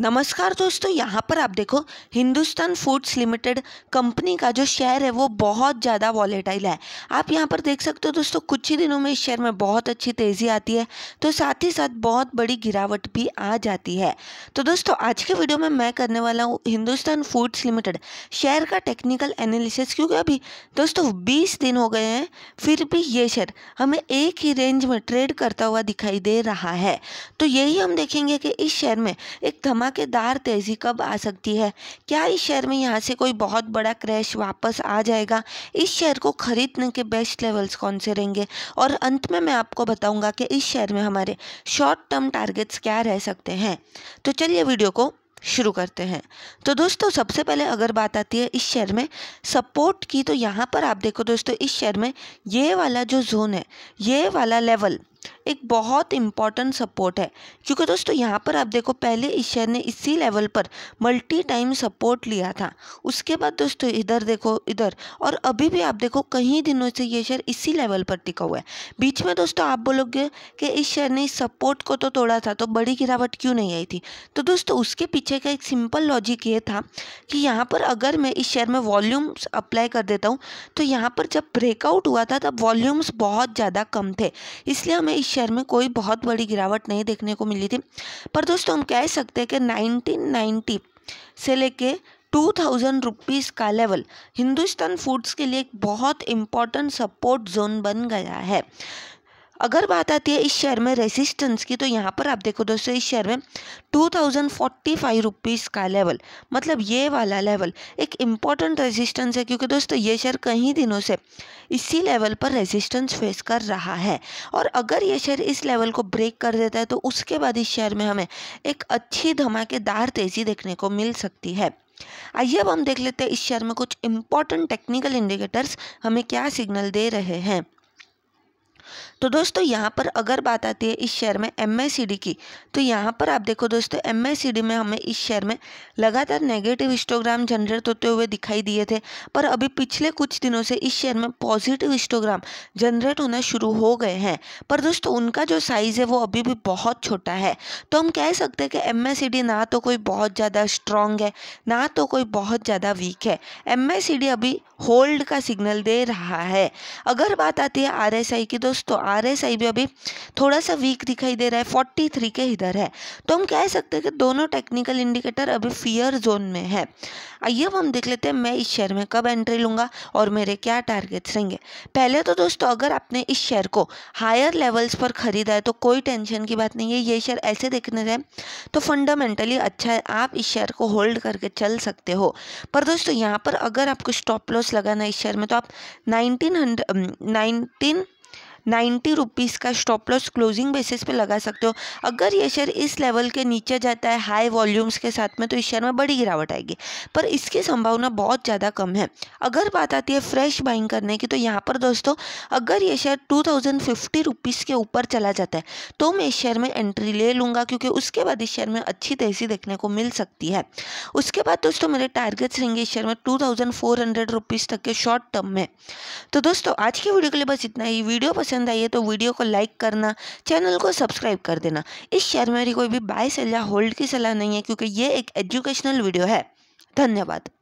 नमस्कार दोस्तों यहाँ पर आप देखो हिंदुस्तान फूड्स लिमिटेड कंपनी का जो शेयर है वो बहुत ज़्यादा वॉलेटाइल है आप यहाँ पर देख सकते हो दोस्तों कुछ ही दिनों में इस शेयर में बहुत अच्छी तेज़ी आती है तो साथ ही साथ बहुत बड़ी गिरावट भी आ जाती है तो दोस्तों आज के वीडियो में मैं करने वाला हूँ हिंदुस्तान फूड्स लिमिटेड शेयर का टेक्निकल एनालिसिस क्योंकि अभी दोस्तों बीस दिन हो गए हैं फिर भी ये शेयर हमें एक ही रेंज में ट्रेड करता हुआ दिखाई दे रहा है तो यही हम देखेंगे कि इस शेयर में एक धमाकेदार तेज़ी कब आ सकती है क्या इस शेयर में यहाँ से कोई बहुत बड़ा क्रैश वापस आ जाएगा इस शेयर को खरीदने के बेस्ट लेवल्स कौन से रहेंगे और अंत में मैं आपको बताऊंगा कि इस शेयर में हमारे शॉर्ट टर्म टारगेट्स क्या रह सकते हैं तो चलिए वीडियो को शुरू करते हैं तो दोस्तों सबसे पहले अगर बात आती है इस शेयर में सपोर्ट की तो यहाँ पर आप देखो दोस्तों इस शेयर में ये वाला जो जोन है ये वाला लेवल एक बहुत इंपॉर्टेंट सपोर्ट है क्योंकि दोस्तों यहाँ पर आप देखो पहले इस शेयर ने इसी लेवल पर मल्टी टाइम सपोर्ट लिया था उसके बाद दोस्तों इधर देखो इधर और अभी भी आप देखो कहीं दिनों से ये शेयर इसी लेवल पर टिका हुआ है बीच में दोस्तों आप बोलोगे कि इस शेयर ने इस सपोर्ट को तो तोड़ा था तो बड़ी गिरावट क्यों नहीं आई थी तो दोस्तों उसके पीछे का एक सिंपल लॉजिक ये था कि यहाँ पर अगर मैं इस शेयर में वॉल्यूम्स अप्लाई कर देता हूँ तो यहाँ पर जब ब्रेकआउट हुआ था तब वॉल्यूम्स बहुत ज़्यादा कम थे इसलिए हमें में इस शेयर में कोई बहुत बड़ी गिरावट नहीं देखने को मिली थी पर दोस्तों हम कह सकते हैं कि 1990 से लेके टू थाउजेंड रुपीज़ का लेवल हिंदुस्तान फूड्स के लिए एक बहुत इम्पॉर्टेंट सपोर्ट जोन बन गया है अगर बात आती है इस शेयर में रेजिस्टेंस की तो यहाँ पर आप देखो दोस्तों इस शेयर में two thousand forty five rupees का लेवल मतलब ये वाला लेवल एक इम्पॉर्टेंट रेजिस्टेंस है क्योंकि दोस्तों ये शेयर कहीं दिनों से इसी लेवल पर रेजिस्टेंस फेस कर रहा है और अगर ये शेयर इस लेवल को ब्रेक कर देता है तो उसके बाद इस शेयर में हमें एक अच्छी धमाकेदार तेज़ी देखने को मिल सकती है आइए अब हम देख लेते हैं इस शेयर में कुछ इंपॉर्टेंट टेक्निकल इंडिकेटर्स हमें क्या सिग्नल दे रहे हैं तो दोस्तों यहाँ पर अगर बात आती है इस शेयर में एम की तो यहाँ पर आप देखो दोस्तों एम में हमें इस शेयर में लगातार नेगेटिव स्टोग्राम जनरेट होते हुए दिखाई दिए थे पर अभी पिछले कुछ दिनों से इस शेयर में पॉजिटिव स्टोग्राम जनरेट होना शुरू हो गए हैं पर दोस्तों उनका जो साइज़ है वो अभी भी बहुत छोटा है तो हम कह सकते हैं कि एम ना तो कोई बहुत ज़्यादा स्ट्रॉन्ग है ना तो कोई बहुत ज़्यादा वीक है एम अभी होल्ड का सिग्नल दे रहा है अगर बात आती है आर की दोस्तों तो आर एस आई भी अभी थोड़ा सा वीक दिखाई दे रहा है फोर्टी थ्री के इधर है तो हम कह सकते हैं कि दोनों टेक्निकल इंडिकेटर अभी फियर जोन में है आइए अब हम देख लेते हैं मैं इस शेयर में कब एंट्री लूँगा और मेरे क्या टारगेट्स रहेंगे पहले तो दोस्तों अगर आपने इस शेयर को हायर लेवल्स पर ख़रीदा है तो कोई टेंशन की बात नहीं है ये शेयर ऐसे देखने जाए तो फंडामेंटली अच्छा है आप इस शेयर को होल्ड करके चल सकते हो पर दोस्तों यहाँ पर अगर आपको स्टॉप लॉस लगाना है इस शेयर में तो आप nineteen hundred nineteen ninety rupees का स्टॉप लॉस क्लोजिंग बेसिस पे लगा सकते हो अगर ये शेयर इस लेवल के नीचे जाता है हाई वॉल्यूम्स के साथ में तो इस शेयर में बड़ी गिरावट आएगी पर इसकी संभावना बहुत ज़्यादा कम है अगर बात आती है फ्रेश बाइंग करने की तो यहाँ पर दोस्तों अगर ये share two thousand fifty rupees के ऊपर चला जाता है तो मैं इस शेयर में एंट्री ले लूँगा क्योंकि उसके बाद इस शेयर में अच्छी तेजी देखने को मिल सकती है उसके बाद दोस्तों मेरे टारगेट्स रहेंगे इस शेयर में two thousand four hundred rupees तक के शॉर्ट टर्म में तो दोस्तों आज की वीडियो के लिए बस इतना ही वीडियो पसंद पसंद आई है तो वीडियो को लाइक करना चैनल को सब्सक्राइब कर देना इस शेयर मेरी कोई भी बाय सलाह होल्ड की सलाह नहीं है क्योंकि ये एक एजुकेशनल वीडियो है धन्यवाद